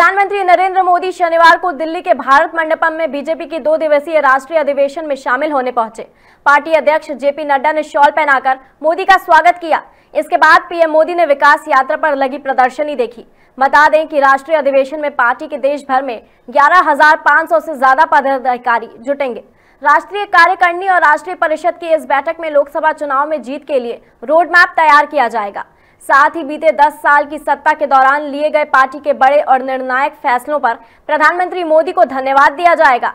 प्रधानमंत्री नरेंद्र मोदी शनिवार को दिल्ली के भारत मंडपम में बीजेपी के दो दिवसीय राष्ट्रीय अधिवेशन में शामिल होने पहुंचे पार्टी अध्यक्ष जेपी नड्डा ने शॉल पहनाकर मोदी का स्वागत किया इसके बाद पीएम मोदी ने विकास यात्रा पर लगी प्रदर्शनी देखी बता दें कि राष्ट्रीय अधिवेशन में पार्टी के देश भर में ग्यारह से ज्यादा पदाधिकारी जुटेंगे राष्ट्रीय कार्यकारिणी और राष्ट्रीय परिषद की इस बैठक में लोकसभा चुनाव में जीत के लिए रोड मैप तैयार किया जाएगा साथ ही बीते 10 साल की सत्ता के दौरान लिए गए पार्टी के बड़े और निर्णायक फैसलों पर प्रधानमंत्री मोदी को धन्यवाद दिया जाएगा